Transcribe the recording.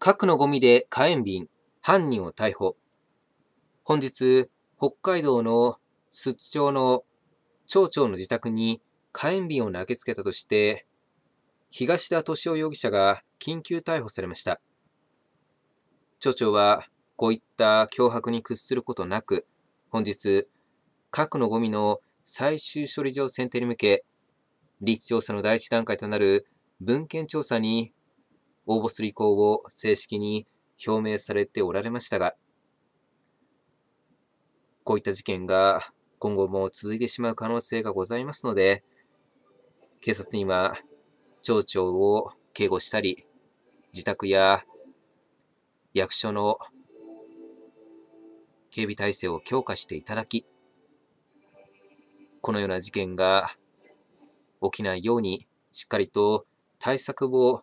核のゴミで火炎瓶、犯人を逮捕。本日、北海道の寿都町の町長の自宅に火炎瓶を投げつけたとして、東田敏夫容疑者が緊急逮捕されました。町長は、こういった脅迫に屈することなく、本日、核のゴミの最終処理場選定に向け、立地調査の第一段階となる文献調査に応募する意向を正式に表明されておられましたが、こういった事件が今後も続いてしまう可能性がございますので、警察には町長を警護したり、自宅や役所の警備体制を強化していただき、このような事件が起きないようにしっかりと対策を